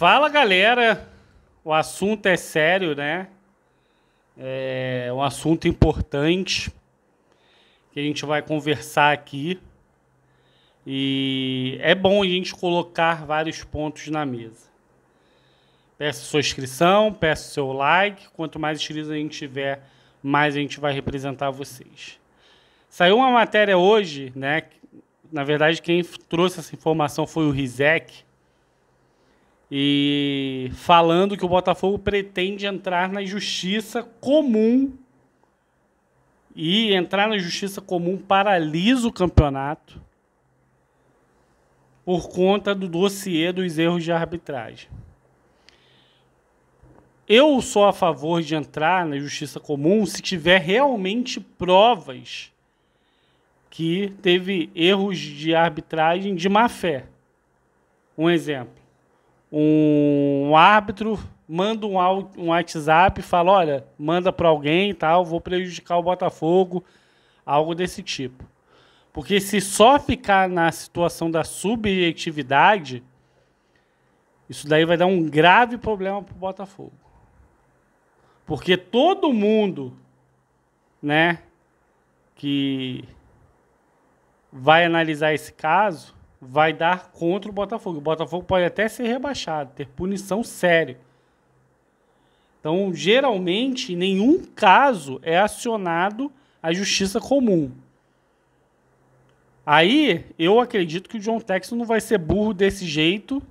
Fala galera, o assunto é sério, né? É um assunto importante que a gente vai conversar aqui. E é bom a gente colocar vários pontos na mesa. Peço sua inscrição, peço seu like. Quanto mais inscritos a gente tiver, mais a gente vai representar vocês. Saiu uma matéria hoje, né? Na verdade, quem trouxe essa informação foi o Rizek e falando que o Botafogo pretende entrar na justiça comum e entrar na justiça comum paralisa o campeonato por conta do dossiê dos erros de arbitragem. Eu sou a favor de entrar na justiça comum se tiver realmente provas que teve erros de arbitragem de má fé. Um exemplo um árbitro manda um, um WhatsApp e fala, olha, manda para alguém e tal, vou prejudicar o Botafogo, algo desse tipo. Porque se só ficar na situação da subjetividade, isso daí vai dar um grave problema para o Botafogo. Porque todo mundo, né, que vai analisar esse caso, vai dar contra o Botafogo. O Botafogo pode até ser rebaixado, ter punição séria. Então, geralmente, nenhum caso é acionado a justiça comum. Aí, eu acredito que o John Texton não vai ser burro desse jeito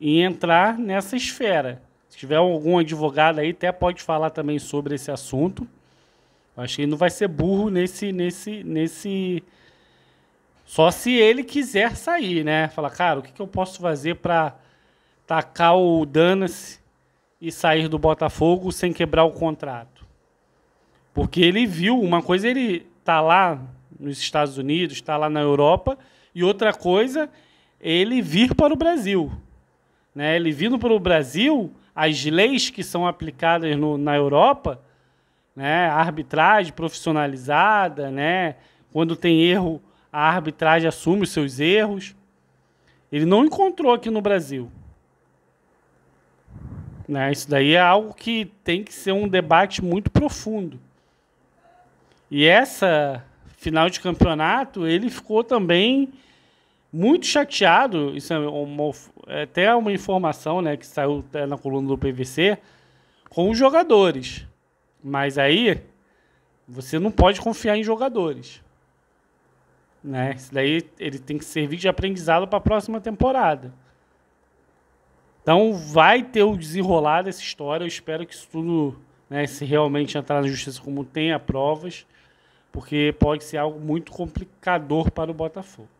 e entrar nessa esfera. Se tiver algum advogado aí, até pode falar também sobre esse assunto. Eu acho que ele não vai ser burro nesse, nesse, nesse, só se ele quiser sair, né? Falar, cara, o que, que eu posso fazer para tacar o Danas e sair do Botafogo sem quebrar o contrato? Porque ele viu, uma coisa ele tá lá nos Estados Unidos, está lá na Europa, e outra coisa, ele vir para o Brasil. Né? Ele vindo para o Brasil, as leis que são aplicadas no, na Europa, né? arbitragem profissionalizada, né? quando tem erro a arbitragem assume os seus erros. Ele não encontrou aqui no Brasil. Né? Isso daí é algo que tem que ser um debate muito profundo. E essa final de campeonato, ele ficou também muito chateado. Isso é uma, é até uma informação né, que saiu na coluna do PVC com os jogadores. Mas aí você não pode confiar em jogadores. Né? Isso daí ele tem que servir de aprendizado para a próxima temporada. Então vai ter o desenrolar dessa história. Eu espero que isso tudo, né, se realmente entrar na justiça como tenha provas, porque pode ser algo muito complicador para o Botafogo.